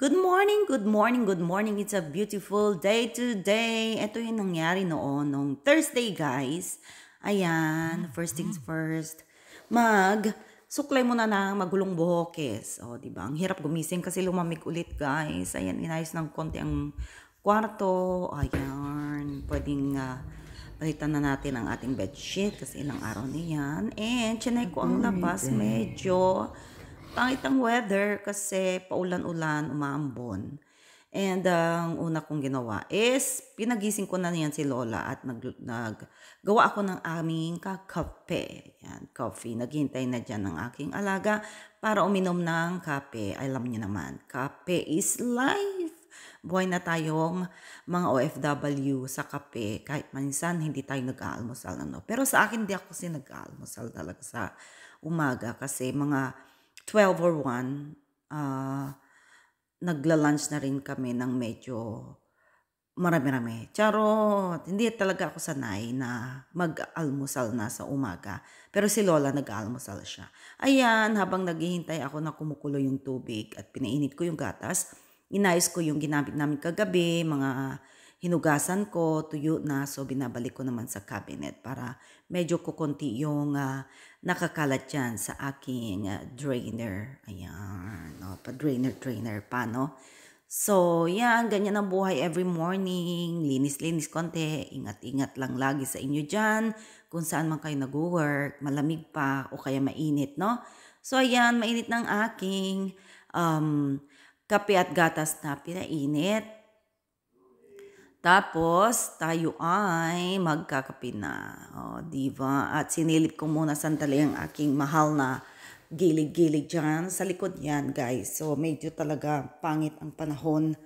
Good morning, good morning, good morning. It's a beautiful day today. Ito yung nangyari noon, nung Thursday, guys. Ayan, first things mm-hmm. first. Mag, suklay mo na ng magulong buhokes. O, oh, di ba? Ang hirap gumising kasi lumamig ulit, guys. Ayan, inayos ng konti ang kwarto. Ayan, pwedeng uh, na natin ang ating bedsheet kasi ilang araw na yan. And, chinay ko ang labas medyo pangit ang weather kasi paulan-ulan, umaambon. And ang uh, una kong ginawa is pinagising ko na niyan si Lola at nag, nag ako ng aming kakape. Yan, coffee. Naghintay na diyan ng aking alaga para uminom ng kape. Alam niyo naman, kape is life. Buhay na tayong mga OFW sa kape. Kahit minsan hindi tayo nag-aalmusal. Ano. Pero sa akin, di ako kasi nag-aalmusal talaga sa umaga kasi mga 12 or 1, uh, ah, nagla-lunch na rin kami ng medyo marami-rami. Charot! Hindi talaga ako sanay na mag-almusal na sa umaga. Pero si Lola nag-almusal siya. Ayan, habang naghihintay ako na kumukulo yung tubig at pinainit ko yung gatas, inayos ko yung ginamit namin kagabi, mga hinugasan ko, tuyo na, so binabalik ko naman sa cabinet para medyo kukunti yung uh, nakakalat dyan sa aking uh, drainer. Ayan, no, oh, pa drainer, drainer pa, no? So, yan, ganyan ang buhay every morning. Linis-linis konti. Ingat-ingat lang lagi sa inyo dyan. Kung saan man kayo nag-work, malamig pa o kaya mainit, no? So, ayan, mainit ng aking um, kape at gatas na pinainit. Tapos, tayo ay magkakapin na. O, diva? At sinilip ko muna sandali ang aking mahal na gilig-gilig dyan. Sa likod yan, guys. So, medyo talaga pangit ang panahon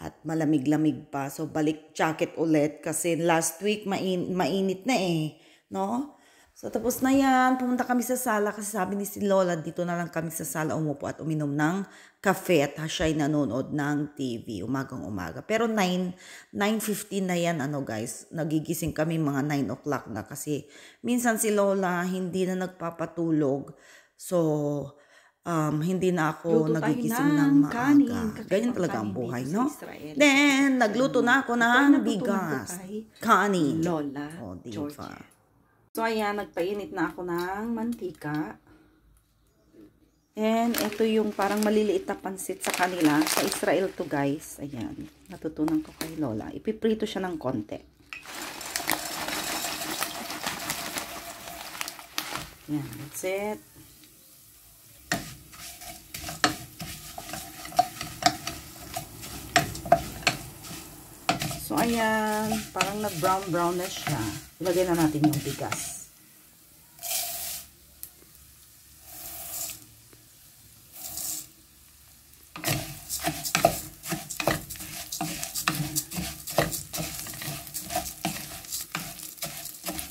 at malamig-lamig pa. So, balik jacket ulit kasi last week main mainit na eh. No? So, tapos na yan. Pumunta kami sa sala kasi sabi ni si Lola, dito na lang kami sa sala umupo at uminom ng kafe at siya ay nanonood ng TV umagang-umaga. Pero 9, 9.15 na yan, ano guys, nagigising kami mga 9 o'clock na kasi minsan si Lola hindi na nagpapatulog. So, um, hindi na ako Luto nagigising ng, maaga. Kanin, Ganyan talaga ang buhay, no? Then, nagluto na ako ng bigas. Kanin. Lola, oh, diba? Georgia. So, ayan, nagpainit na ako ng mantika. And, ito yung parang maliliit na pansit sa kanila. Sa Israel to, guys. Ayan, natutunan ko kay Lola. Ipiprito siya ng konti. Ayan, that's it. So, ayan. Parang nag-brown-brown na siya. Ilagay na natin yung bigas.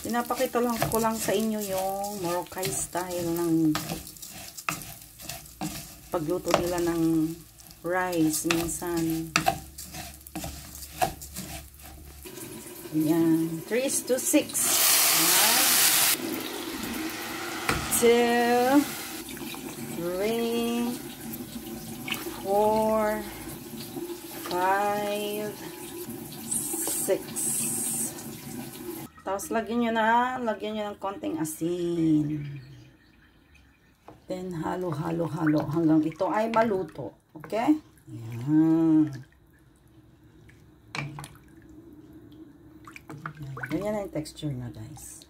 Pinapakita lang ko lang sa inyo yung Moroccan style ng pagluto nila ng rice minsan. Ayan. 3 is to 6. 1, 2, 3, 4, 5, 6. Tapos lagyan nyo na, lagyan nyo ng konting asin. Then, halo-halo-halo hanggang ito ay maluto. Okay? Ayan. Ganyan na yung texture na guys.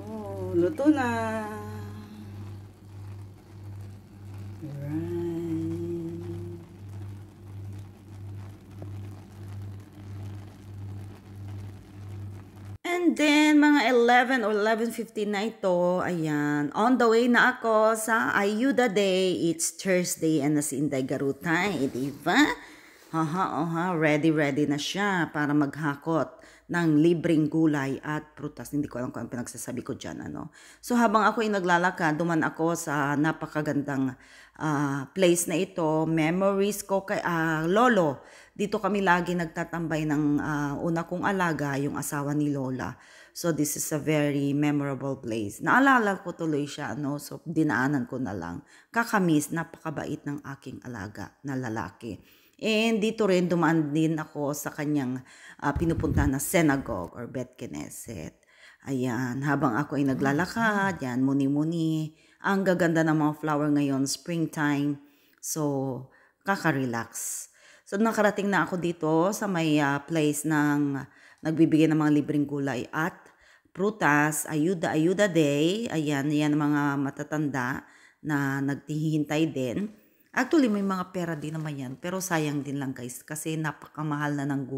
Oh, luto na! then, mga 11 or 11.15 na ito, ayan, on the way na ako sa Ayuda Day. It's Thursday and as in Inday Garutay, eh, di ba? Haha, oha, ready-ready na siya para maghakot ng libreng gulay at prutas. Hindi ko alam kung ang pinagsasabi ko dyan. Ano. So habang ako ay naglalakad, duman ako sa napakagandang uh, place na ito. Memories ko kay uh, Lolo. Dito kami lagi nagtatambay ng uh, una kong alaga, yung asawa ni Lola. So this is a very memorable place. Naalala ko tuloy siya, ano? so dinaanan ko na lang. Kakamis, napakabait ng aking alaga na lalaki. And dito rin dumaan din ako sa kanyang uh, pinupunta na synagogue or Beth Knesset. Ayan, habang ako ay naglalakad, yan, muni-muni. Ang gaganda ng mga flower ngayon, springtime. So, kakarelax. So, nakarating na ako dito sa may uh, place ng nagbibigay ng mga libreng gulay at prutas, ayuda, ayuda day. Ayan, yan mga matatanda na nagtihintay din Actually, may mga pera din naman yan. Pero sayang din lang guys kasi napakamahal na ng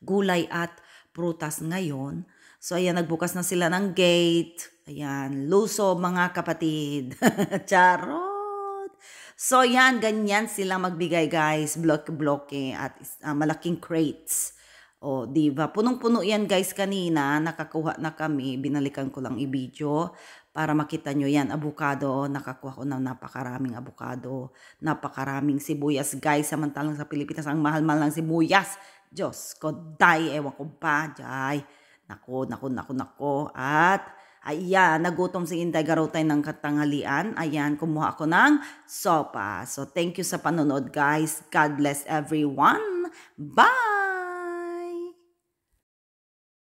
gulay at prutas ngayon. So ayan, nagbukas na sila ng gate. Ayan, luso mga kapatid. Charot! So yan, ganyan sila magbigay guys. block bloke at uh, malaking crates. O, oh, di diba? Punong-puno yan guys kanina. Nakakuha na kami. Binalikan ko lang i-video para makita nyo yan, abukado. Nakakuha ko ng napakaraming abukado, napakaraming sibuyas, guys. Samantalang sa Pilipinas, ang mahal-mahal ng sibuyas. Diyos ko, day, ewan ko pa, day. Nako, nako, nako, nako. At, ayan, nagutom si Inday Garotay ng katanghalian. Ayan, kumuha ako ng sopa. So, thank you sa panonood, guys. God bless everyone. Bye!